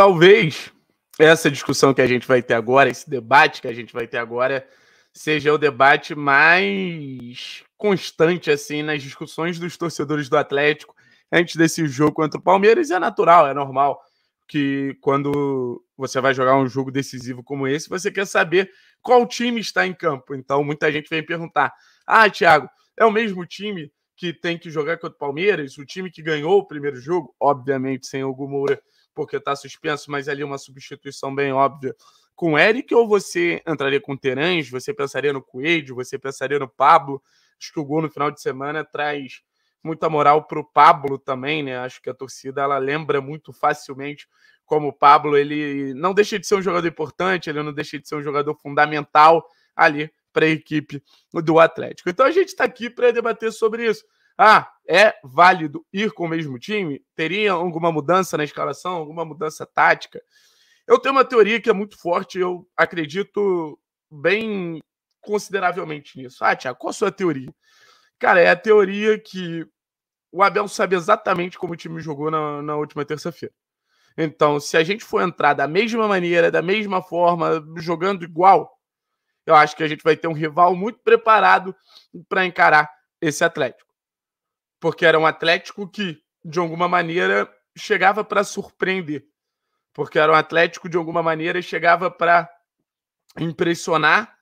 Talvez essa discussão que a gente vai ter agora, esse debate que a gente vai ter agora, seja o debate mais constante assim nas discussões dos torcedores do Atlético antes desse jogo contra o Palmeiras. E é natural, é normal que quando você vai jogar um jogo decisivo como esse, você quer saber qual time está em campo. Então muita gente vem perguntar: Ah, Thiago, é o mesmo time que tem que jogar contra o Palmeiras? O time que ganhou o primeiro jogo, obviamente sem o Moura porque está suspenso, mas é ali uma substituição bem óbvia com o Eric, ou você entraria com o Terãs, você pensaria no Coelho, você pensaria no Pablo? Acho que o gol no final de semana traz muita moral para o Pablo também, né? Acho que a torcida ela lembra muito facilmente como o Pablo, ele não deixa de ser um jogador importante, ele não deixa de ser um jogador fundamental ali para a equipe do Atlético. Então a gente está aqui para debater sobre isso. Ah, é válido ir com o mesmo time? Teria alguma mudança na escalação, alguma mudança tática? Eu tenho uma teoria que é muito forte, eu acredito bem consideravelmente nisso. Ah, Tiago, qual a sua teoria? Cara, é a teoria que o Abel sabe exatamente como o time jogou na, na última terça-feira. Então, se a gente for entrar da mesma maneira, da mesma forma, jogando igual, eu acho que a gente vai ter um rival muito preparado para encarar esse Atlético porque era um Atlético que, de alguma maneira, chegava para surpreender, porque era um Atlético, de alguma maneira, chegava para impressionar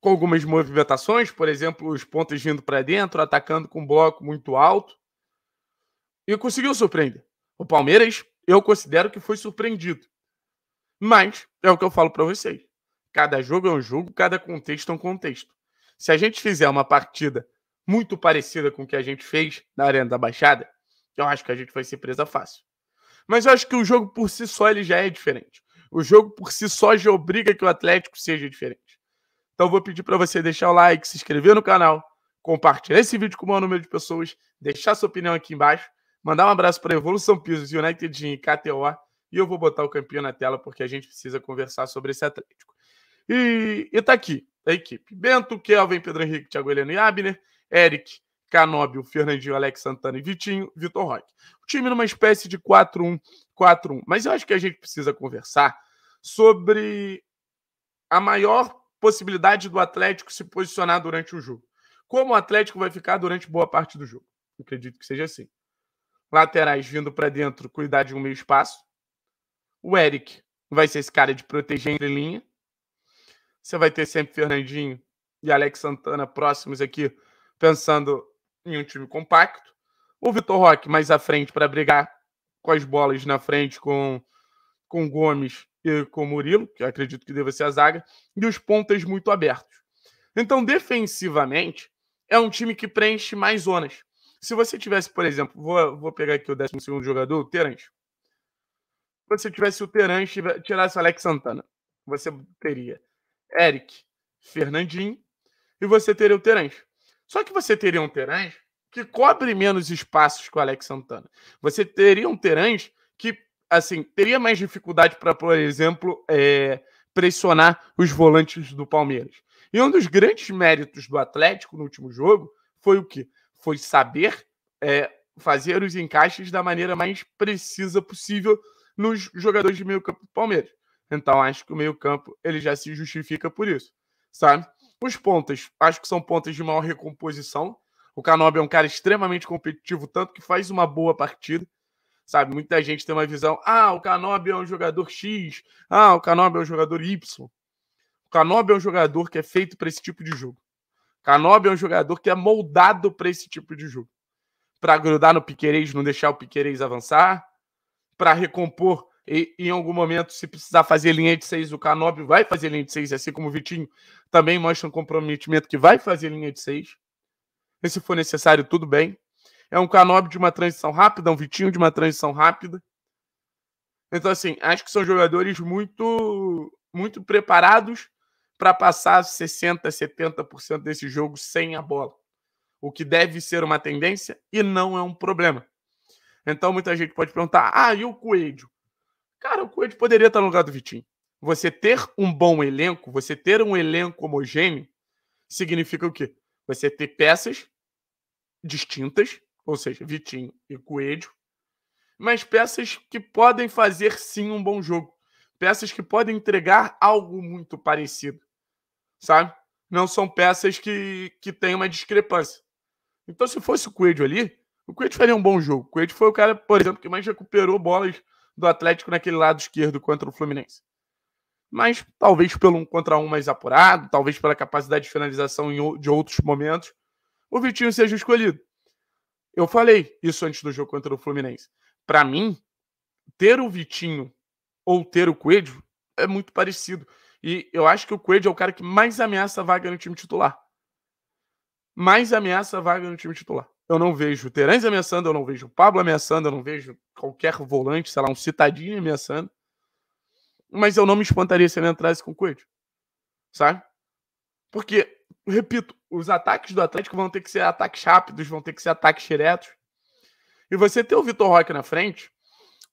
com algumas movimentações, por exemplo, os pontos vindo para dentro, atacando com um bloco muito alto, e conseguiu surpreender. O Palmeiras, eu considero que foi surpreendido. Mas é o que eu falo para vocês. Cada jogo é um jogo, cada contexto é um contexto. Se a gente fizer uma partida muito parecida com o que a gente fez na Arena da Baixada, eu acho que a gente vai ser presa fácil. Mas eu acho que o jogo por si só ele já é diferente. O jogo por si só já obriga que o Atlético seja diferente. Então eu vou pedir para você deixar o like, se inscrever no canal, compartilhar esse vídeo com o maior número de pessoas, deixar sua opinião aqui embaixo, mandar um abraço para Evolução Pisos, United Gym e KTO, e eu vou botar o campeão na tela porque a gente precisa conversar sobre esse Atlético. E, e tá aqui a equipe. Bento, Kelvin, Pedro Henrique, Thiago Heleno e Abner. Eric, Canóbio, Fernandinho, Alex Santana e Vitinho, Vitor Roque. O time numa espécie de 4-1, 4-1. Mas eu acho que a gente precisa conversar sobre a maior possibilidade do Atlético se posicionar durante o jogo. Como o Atlético vai ficar durante boa parte do jogo. Eu acredito que seja assim. Laterais vindo para dentro, cuidar de um meio espaço. O Eric vai ser esse cara de proteger entre linha. Você vai ter sempre Fernandinho e Alex Santana próximos aqui pensando em um time compacto. O Vitor Roque mais à frente para brigar com as bolas na frente com, com Gomes e com Murilo, que acredito que deva ser a zaga, e os pontas muito abertos. Então, defensivamente, é um time que preenche mais zonas. Se você tivesse, por exemplo, vou, vou pegar aqui o 12 jogador, o Terence. Se você tivesse o Terence e tirasse o Alex Santana, você teria Eric, Fernandinho e você teria o Terence. Só que você teria um Terãs que cobre menos espaços que o Alex Santana. Você teria um Terãs que, assim, teria mais dificuldade para, por exemplo, é, pressionar os volantes do Palmeiras. E um dos grandes méritos do Atlético no último jogo foi o quê? Foi saber é, fazer os encaixes da maneira mais precisa possível nos jogadores de meio campo do Palmeiras. Então acho que o meio campo ele já se justifica por isso, sabe? Os pontas, acho que são pontas de maior recomposição. O Canobi é um cara extremamente competitivo, tanto que faz uma boa partida. Sabe, muita gente tem uma visão: ah, o Canobi é um jogador X, ah, o Canobi é um jogador Y. O Canobi é um jogador que é feito para esse tipo de jogo. O Canobi é um jogador que é moldado para esse tipo de jogo. Para grudar no Piquerez, não deixar o Piquerez avançar, para recompor e, em algum momento, se precisar fazer linha de seis, o Canóbio vai fazer linha de seis, assim como o Vitinho também mostra um comprometimento que vai fazer linha de seis. E se for necessário, tudo bem. É um Canóbio de uma transição rápida, um Vitinho de uma transição rápida. Então, assim, acho que são jogadores muito, muito preparados para passar 60%, 70% desse jogo sem a bola. O que deve ser uma tendência e não é um problema. Então, muita gente pode perguntar: ah, e o Coelho? Cara, o Coelho poderia estar no lugar do Vitinho. Você ter um bom elenco, você ter um elenco homogêneo, significa o quê? Você ter peças distintas, ou seja, Vitinho e Coelho, mas peças que podem fazer sim um bom jogo. Peças que podem entregar algo muito parecido. Sabe? Não são peças que, que têm uma discrepância. Então, se fosse o Coelho ali, o Coelho faria um bom jogo. O Coelho foi o cara, por exemplo, que mais recuperou bolas do Atlético naquele lado esquerdo contra o Fluminense. Mas talvez pelo um contra um mais apurado, talvez pela capacidade de finalização de outros momentos, o Vitinho seja escolhido. Eu falei isso antes do jogo contra o Fluminense. Para mim, ter o Vitinho ou ter o Coelho é muito parecido. E eu acho que o Coelho é o cara que mais ameaça a vaga no time titular. Mais ameaça a vaga no time titular. Eu não vejo Terence ameaçando, eu não vejo Pablo ameaçando, eu não vejo qualquer volante, sei lá, um citadinho ameaçando. Mas eu não me espantaria se ele entrasse com o Coelho. Sabe? Porque, repito, os ataques do Atlético vão ter que ser ataques rápidos, vão ter que ser ataques diretos. E você ter o Vitor Roque na frente,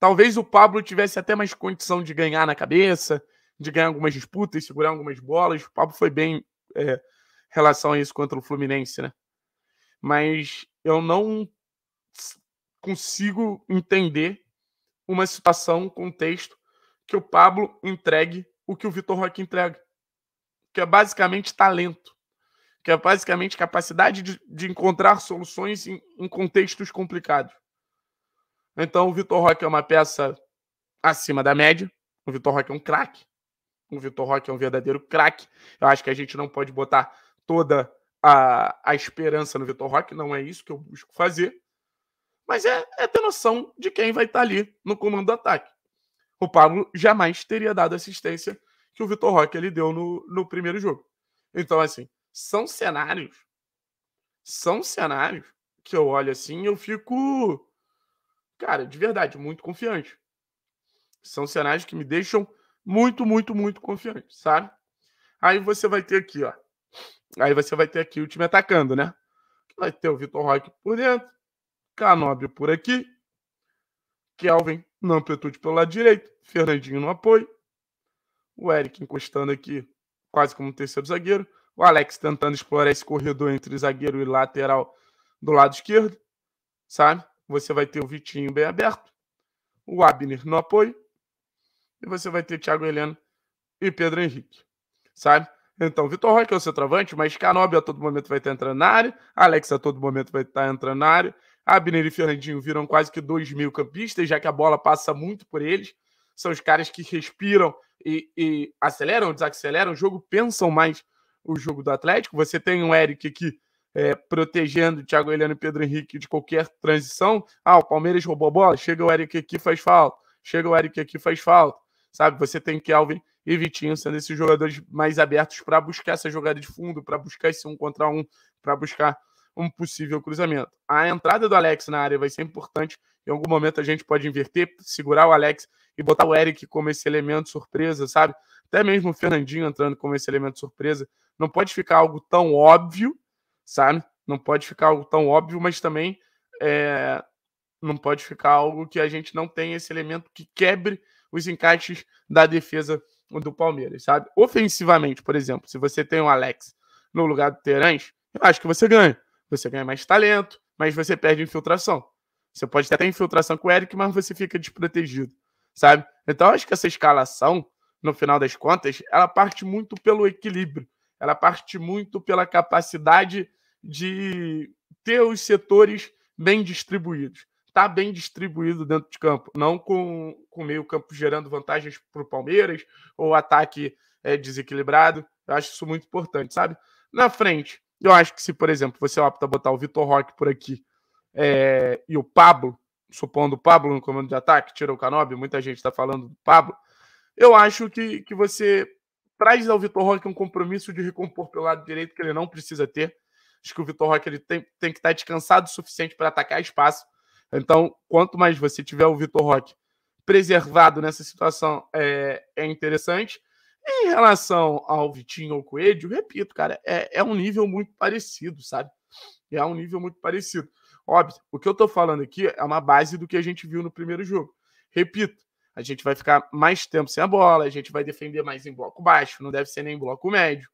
talvez o Pablo tivesse até mais condição de ganhar na cabeça, de ganhar algumas disputas, segurar algumas bolas. O Pablo foi bem é, em relação a isso contra o Fluminense, né? Mas eu não consigo entender uma situação, um contexto que o Pablo entregue o que o Vitor Roque entrega, que é basicamente talento, que é basicamente capacidade de, de encontrar soluções em, em contextos complicados. Então, o Vitor Roque é uma peça acima da média, o Vitor Roque é um craque, o Vitor Roque é um verdadeiro craque. Eu acho que a gente não pode botar toda a, a esperança no Vitor Roque, não é isso que eu busco fazer, mas é, é ter noção de quem vai estar tá ali no comando do ataque. O Pablo jamais teria dado assistência que o Vitor Roque ele deu no, no primeiro jogo. Então, assim, são cenários, são cenários que eu olho assim eu fico, cara, de verdade, muito confiante. São cenários que me deixam muito, muito, muito confiante, sabe? Aí você vai ter aqui, ó. Aí você vai ter aqui o time atacando, né? Vai ter o Vitor Roque por dentro, Canóbio por aqui, Kelvin na amplitude pelo lado direito, Fernandinho no apoio, o Eric encostando aqui quase como terceiro zagueiro, o Alex tentando explorar esse corredor entre zagueiro e lateral do lado esquerdo, sabe? Você vai ter o Vitinho bem aberto, o Abner no apoio, e você vai ter Thiago Heleno e Pedro Henrique, sabe? Então, Vitor Roque é o centroavante, mas Canobi a todo momento vai estar entrando na área, Alex a todo momento vai estar entrando na área, Abner e Fernandinho viram quase que dois mil campistas, já que a bola passa muito por eles. São os caras que respiram e, e aceleram, desaceleram o jogo, pensam mais o jogo do Atlético. Você tem o Eric que é, protegendo Thiago Heleno e Pedro Henrique de qualquer transição. Ah, o Palmeiras roubou a bola, chega o Eric aqui faz falta, chega o Eric aqui faz falta, sabe? Você tem Kelvin e Vitinho sendo esses jogadores mais abertos para buscar essa jogada de fundo, para buscar esse um contra um, para buscar um possível cruzamento. A entrada do Alex na área vai ser importante. Em algum momento a gente pode inverter, segurar o Alex e botar o Eric como esse elemento surpresa, sabe? Até mesmo o Fernandinho entrando como esse elemento surpresa. Não pode ficar algo tão óbvio, sabe? Não pode ficar algo tão óbvio, mas também é... não pode ficar algo que a gente não tenha esse elemento que quebre os encaixes da defesa do Palmeiras, sabe? Ofensivamente, por exemplo, se você tem o um Alex no lugar do Terãs, eu acho que você ganha. Você ganha mais talento, mas você perde infiltração. Você pode ter até infiltração com o Eric, mas você fica desprotegido, sabe? Então, eu acho que essa escalação, no final das contas, ela parte muito pelo equilíbrio. Ela parte muito pela capacidade de ter os setores bem distribuídos está bem distribuído dentro de campo, não com o meio campo gerando vantagens para o Palmeiras ou ataque é, desequilibrado. Eu acho isso muito importante, sabe? Na frente, eu acho que se, por exemplo, você opta botar o Vitor Roque por aqui é, e o Pablo, supondo o Pablo no comando de ataque, tira o Canobi, muita gente está falando do Pablo, eu acho que, que você traz ao Vitor Roque um compromisso de recompor pelo lado direito que ele não precisa ter. Acho que o Vitor Roque ele tem, tem que estar tá descansado o suficiente para atacar espaço. Então, quanto mais você tiver o Vitor Roque preservado nessa situação, é, é interessante. Em relação ao Vitinho ou Coelho, repito, cara, é, é um nível muito parecido, sabe? É um nível muito parecido. Óbvio, o que eu tô falando aqui é uma base do que a gente viu no primeiro jogo. Repito, a gente vai ficar mais tempo sem a bola, a gente vai defender mais em bloco baixo, não deve ser nem em bloco médio.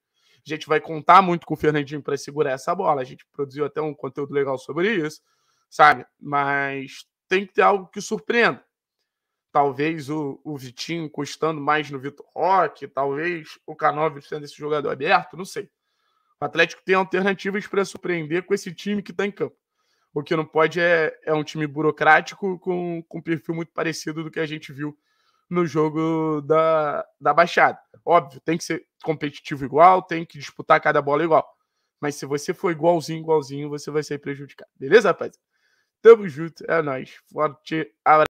A gente vai contar muito com o Fernandinho para segurar essa bola. A gente produziu até um conteúdo legal sobre isso sabe? Mas tem que ter algo que surpreenda. Talvez o, o Vitinho encostando mais no Vitor Roque, talvez o Canóvio sendo esse jogador aberto, não sei. O Atlético tem alternativas para surpreender com esse time que está em campo. O que não pode é, é um time burocrático com, com um perfil muito parecido do que a gente viu no jogo da, da Baixada. Óbvio, tem que ser competitivo igual, tem que disputar cada bola igual. Mas se você for igualzinho, igualzinho, você vai ser prejudicado. Beleza, rapaz? Tamo junto, é nóis. Forte abraço.